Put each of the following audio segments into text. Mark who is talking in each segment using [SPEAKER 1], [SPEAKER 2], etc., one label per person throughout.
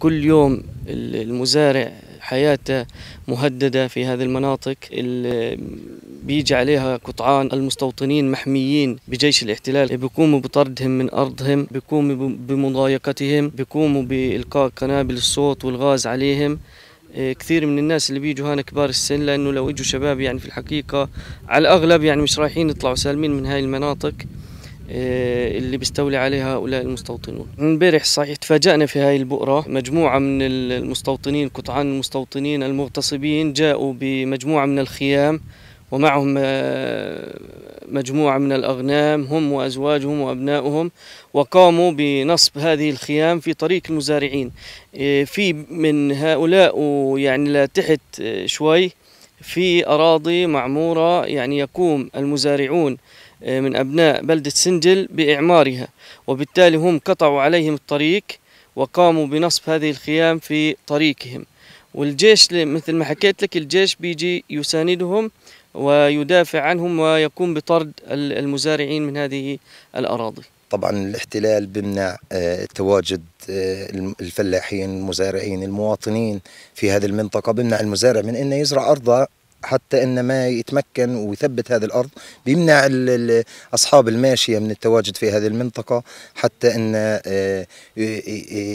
[SPEAKER 1] كل يوم المزارع حياته مهددة في هذه المناطق اللي بيجي عليها قطعان المستوطنين محميين بجيش الاحتلال بيقوموا بطردهم من أرضهم بيقوموا بمضايقتهم بيقوموا بإلقاء قنابل الصوت والغاز عليهم إيه، كثير من الناس اللي بيجوا هنا كبار السن لأنه لو اجوا شباب يعني في الحقيقة على الأغلب يعني مش رايحين يطلعوا سالمين من هاي المناطق آه، اللي بيستولي عليها هؤلاء المستوطنون امبارح صحيح تفاجأنا في هاي البؤرة مجموعة من المستوطنين قطعان المستوطنين المغتصبين جاءوا بمجموعة من الخيام ومعهم آه، مجموعة من الأغنام هم وأزواجهم وأبنائهم وقاموا بنصب هذه الخيام في طريق المزارعين آه، في من هؤلاء يعني لتحت شوي في أراضي معمورة يعني يقوم المزارعون آه، من أبناء بلدة سنجل بإعمارها وبالتالي هم قطعوا عليهم الطريق وقاموا بنصب هذه الخيام في طريقهم والجيش مثل ما حكيت لك الجيش بيجي يساندهم ويدافع عنهم ويقوم بطرد المزارعين من هذه الأراضي
[SPEAKER 2] طبعا الاحتلال بمنع آه، تواجد آه، الفلاحين المزارعين المواطنين في هذه المنطقة بمنع المزارع من أنه يزرع أرضه حتى ان ما يتمكن ويثبت هذه الارض بيمنع اصحاب الماشيه من التواجد في هذه المنطقه حتى ان آه،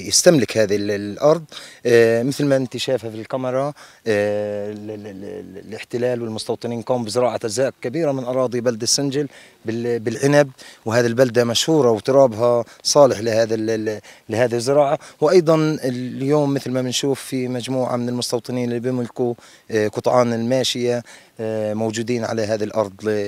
[SPEAKER 2] يستملك هذه الارض آه، مثل ما انت شايفه في الكاميرا آه، الاحتلال والمستوطنين قاموا بزراعه اجزاء كبيره من اراضي بلده السنجل بالعنب وهذه البلده مشهوره وترابها صالح لهذا لهذه الزراعه وايضا اليوم مثل ما بنشوف في مجموعه من المستوطنين اللي بيملكوا قطعان الماشي الماشيه آه، موجودين على هذه الأرض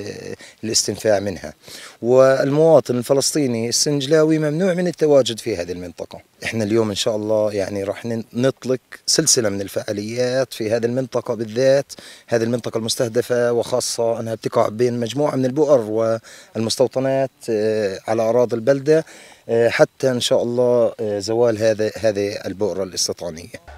[SPEAKER 2] للاستنفاع منها والمواطن الفلسطيني السنجلاوي ممنوع من التواجد في هذه المنطقة احنا اليوم ان شاء الله يعني راح نطلق سلسلة من الفعاليات في هذه المنطقة بالذات هذه المنطقة المستهدفة وخاصة انها بتقع بين مجموعة من البؤر والمستوطنات آه، على اراضي البلدة آه، حتى ان شاء الله زوال هذه هذه البؤره الاستيطانيه